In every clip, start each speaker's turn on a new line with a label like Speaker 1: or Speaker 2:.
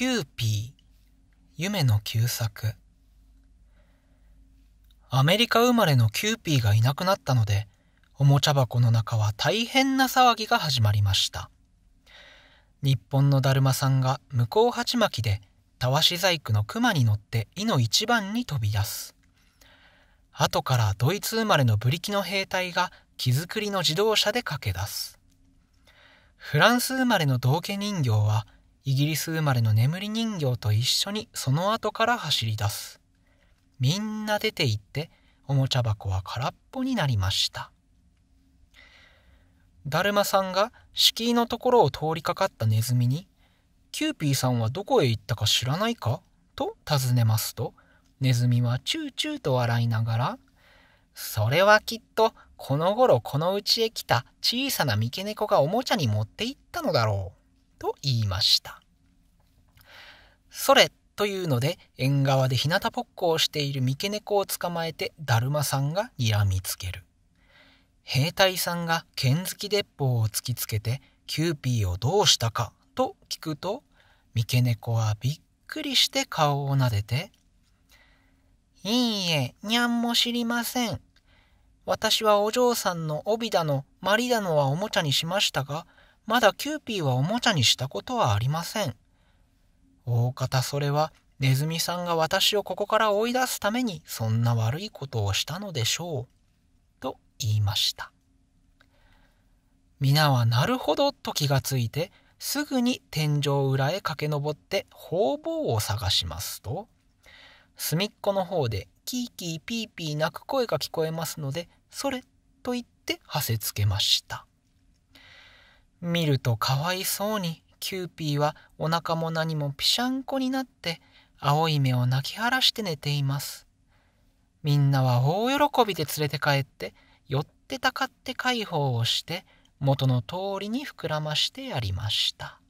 Speaker 1: キューピー、夢の旧作。アメリカ生まれのキューピーがいなくなったので、おもちゃ箱の中は大変な騒ぎが始まりました。日本のだるまさんが向こう鉢巻きで、たわし細工の熊に乗って井の一番に飛び出す。後からドイツ生まれのブリキの兵隊が木造りの自動車で駆け出す。フランス生まれの道家人形はイギリス生まれの眠り人形と一緒にその後から走り出す。みんな出て行って、おもちゃ箱は空っぽになりました。だるまさんが敷居のところを通りかかったネズミに、キューピーさんはどこへ行ったか知らないかと尋ねますと、ネズミはチューチューと笑いながら、それはきっとこの頃このうちへ来た小さな三毛猫がおもちゃに持って行ったのだろう。と言いました。それというので縁側で日向ぼっこをしている三毛猫を捕まえてだるまさんがにらみつける。兵隊さんが剣付き鉄砲を突きつけてキューピーをどうしたかと聞くと三毛猫はびっくりして顔をなでて「いいえにゃんも知りません。私はお嬢さんの帯だのマリだのはおもちゃにしましたがまだキューピーはおもちゃにしたことはありません。大方それはネズミさんが私をここから追い出すためにそんな悪いことをしたのでしょう。と言いました。皆はなるほどと気がついてすぐに天井裏へ駆け上って方々を探しますと隅っこの方でキーキーピーピー鳴く声が聞こえますのでそれと言ってはせつけました。見るとかわいそうにキューピーはお腹も何もぴしゃんこになって青い目を泣き晴らして寝ています。みんなは大喜びで連れて帰って寄ってたかって解放をして元の通りに膨らましてやりました。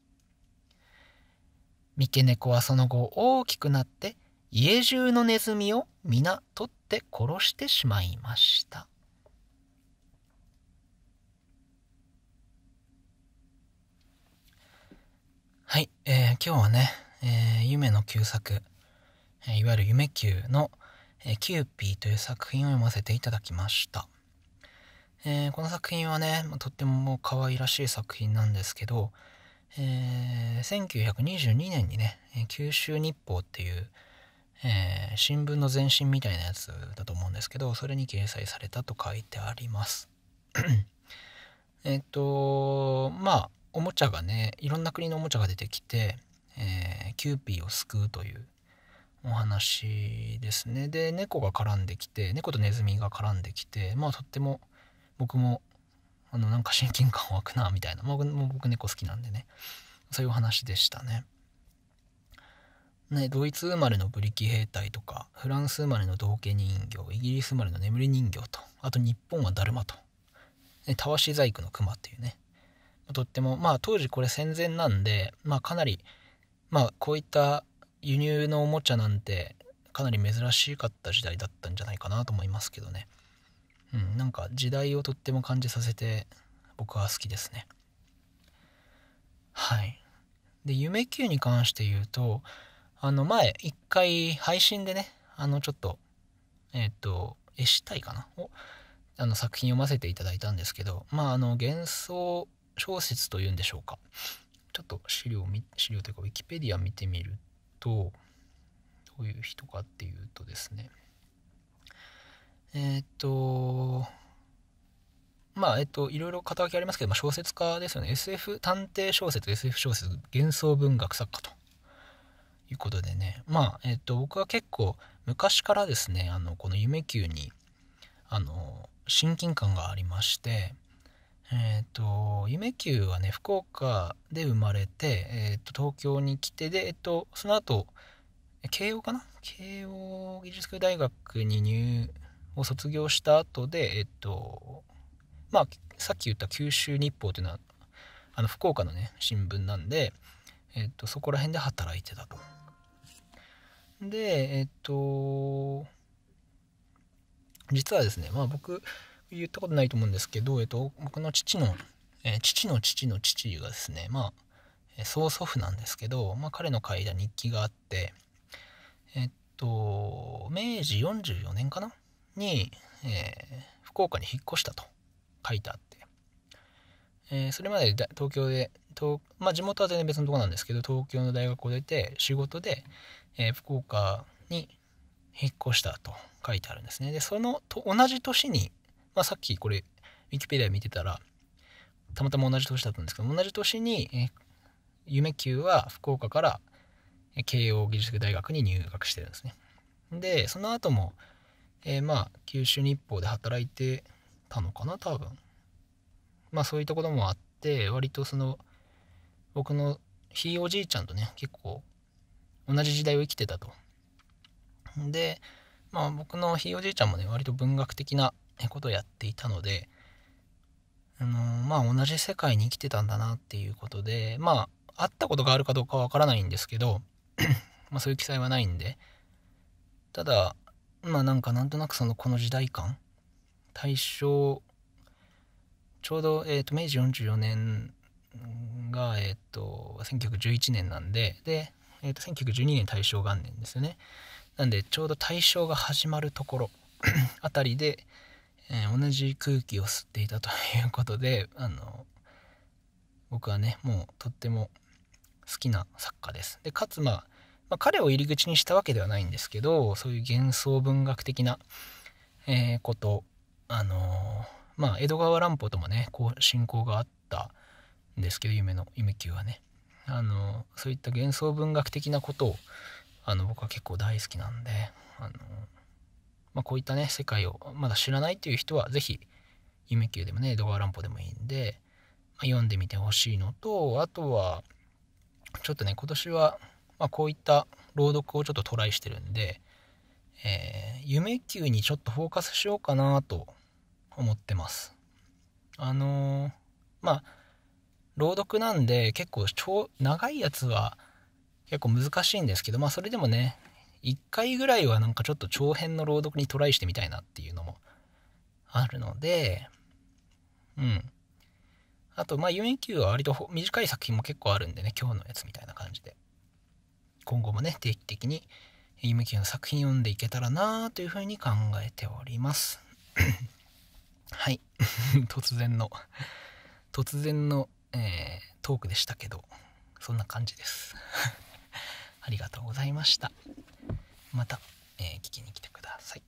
Speaker 1: 三毛猫はその後大きくなって家中のネズミを皆取って殺してしまいました。はい、えー、今日はね、えー、夢の旧作、えー、いわゆる夢級の、えキューピーという作品を読ませていただきました。えこの作品はね、とっても可愛らしい作品なんですけど、え1922年にね、九州日報っていう、え新聞の前身みたいなやつだと思うんですけど、それに掲載されたと書いてあります。えっと、まあ、おもちゃがねいろんな国のおもちゃが出てきて、えー、キューピーを救うというお話ですねで猫が絡んできて猫とネズミが絡んできてまあとっても僕もあのなんか親近感湧くなみたいな、まあ、僕猫好きなんでねそういうお話でしたね。ね、ドイツ生まれのブリキ兵隊とかフランス生まれの道化人形イギリス生まれの眠り人形とあと日本はだるまと、ね、たわし細工の熊っていうねとっても、まあ当時これ戦前なんで、まあかなり、まあこういった輸入のおもちゃなんてかなり珍しかった時代だったんじゃないかなと思いますけどね。うん、なんか時代をとっても感じさせて僕は好きですね。はい。で、夢 Q に関して言うと、あの前、一回配信でね、あのちょっと、えっ、ー、と、絵師体かなを、あの作品読ませていただいたんですけど、まああの幻想小説というんでしょうか。ちょっと資料資料というか、ウィキペディア見てみると、どういう人かっていうとですね、えっ、ー、と、まあ、えっと、いろいろ肩書きありますけど、まあ、小説家ですよね。SF、探偵小説、SF 小説、幻想文学作家ということでね。まあ、えっと、僕は結構昔からですね、あの、この夢球に、あの、親近感がありまして、えっ、ー、と、夢球はね、福岡で生まれて、えっ、ー、と、東京に来て、で、えっ、ー、と、その後、慶応かな慶応技術大学に入を卒業した後で、えっと、まあ、さっき言った九州日報というのは、あの、福岡のね、新聞なんで、えっと、そこら辺で働いてたと。で、えっと、実はですね、まあ僕、言ったことないと思うんですけど、えっと、僕の父の、えー、父の父の父がですね、まあ、曽祖父なんですけど、まあ、彼の書いた日記があって、えっと、明治44年かなに、えー、福岡に引っ越したと書いてあって、えー、それまで東京で、まあ、地元は全然別のとこなんですけど、東京の大学を出て、仕事で、えー、福岡に引っ越したと書いてあるんですね。で、そのと同じ年に、まあ、さっきこれ、ウィキペディア見てたら、たまたま同じ年だったんですけど、同じ年に、え夢球は福岡から慶応義塾大学に入学してるんですね。で、その後も、えー、まあ、九州日報で働いてたのかな、多分。まあ、そういったこともあって、割とその、僕のひいおじいちゃんとね、結構、同じ時代を生きてたと。で、まあ、僕のひいおじいちゃんもね、割と文学的なことをやっていたので、あのまあ、同じ世界に生きてたんだなっていうことで、まあ、会ったことがあるかどうかはわからないんですけど、まあ、そういう記載はないんで、ただ、まあ、なんかなんとなくそのこの時代感、大正、ちょうど、えーと、明治44年が、えーと、1911年なんで、で、えーと、と1912年大正元年ですよね。なんでちょうど大正が始まるところあたりで、えー、同じ空気を吸っていたということで、あの、僕はね、もうとっても好きな作家です。で、かつ、まあ、まあ、彼を入り口にしたわけではないんですけど、そういう幻想文学的な、えー、こと、あのー、まあ、江戸川乱歩ともね、こう、親交があったんですけど、夢の、夢級はね。あのー、そういった幻想文学的なことを、あの、僕は結構大好きなんで、あのーまあ、こういったね世界をまだ知らないっていう人は是非夢球でもねガーラ乱歩でもいいんで、まあ、読んでみてほしいのとあとはちょっとね今年は、まあ、こういった朗読をちょっとトライしてるんで、えー、夢球にちょっとフォーカスしようかなと思ってますあのー、まあ朗読なんで結構長いやつは結構難しいんですけどまあそれでもね1回ぐらいはなんかちょっと長編の朗読にトライしてみたいなっていうのもあるので、うん。あと、まあ、UNQ は割と短い作品も結構あるんでね、今日のやつみたいな感じで、今後もね、定期的に UNQ の作品読んでいけたらなというふうに考えております。はい。突然の、突然の、えー、トークでしたけど、そんな感じです。ありがとうございました。また、えー、聞きに来てください。